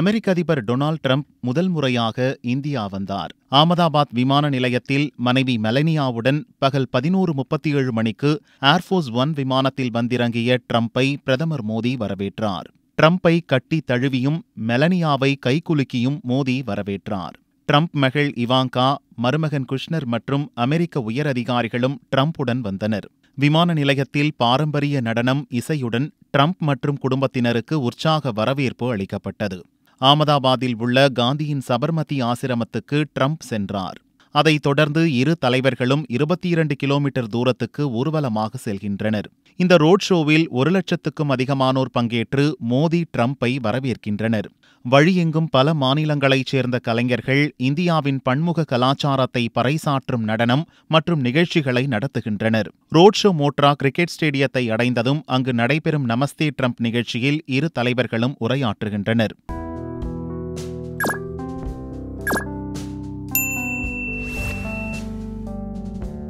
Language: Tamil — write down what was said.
அமெரிக்க அதிபர் டொனால்ட் ட்ரம்ப் முதல் முறையாக இந்தியா வந்தார் ஆமதாபாத் விமான நிலையத்தில் மனைவி மெலனியாவுடன் பகல் பதினோரு முப்பத்தி ஏழு மணிக்கு ஏர்ஃபோர்ஸ் ஒன் விமானத்தில் வந்திறங்கிய ட்ரம்ப்பை பிரதமர் மோடி வரவேற்றார் ட்ரம்ப்பை கட்டி தழுவியும் மெலனியாவை கைகுலுக்கியும் மோடி வரவேற்றார் ட்ரம்ப் மகள் இவாங்கா மருமகன் குஷ்னர் மற்றும் அமெரிக்க உயர் அதிகாரிகளும் ட்ரம்ப்புடன் வந்தனர் விமான நிலையத்தில் பாரம்பரிய நடனம் இசையுடன் ட்ரம்ப் மற்றும் குடும்பத்தினருக்கு உற்சாக வரவேற்பு அளிக்கப்பட்டது அகமதாபாத்தில் உள்ள காந்தியின் சபர்மதி ஆசிரமத்துக்கு ட்ரம்ப் சென்றார் அதைத் தொடர்ந்து இரு தலைவர்களும் இருபத்தி இரண்டு கிலோமீட்டர் தூரத்துக்கு ஊர்வலமாக செல்கின்றனர் இந்த ரோட் ஷோவில் ஒரு லட்சத்துக்கும் அதிகமானோர் பங்கேற்று மோடி ட்ரம்ப்பை வரவேற்கின்றனர் வழியெங்கும் பல மாநிலங்களைச் சேர்ந்த கலைஞர்கள் இந்தியாவின் பன்முக கலாச்சாரத்தை பறைசாற்றும் நடனம் மற்றும் நிகழ்ச்சிகளை நடத்துகின்றனர் ரோட் ஷோ மோட்ரா கிரிக்கெட் ஸ்டேடியத்தை அடைந்ததும் அங்கு நடைபெறும் நமஸ்தே ட்ரம்ப் நிகழ்ச்சியில் இரு தலைவர்களும் உரையாற்றுகின்றனர்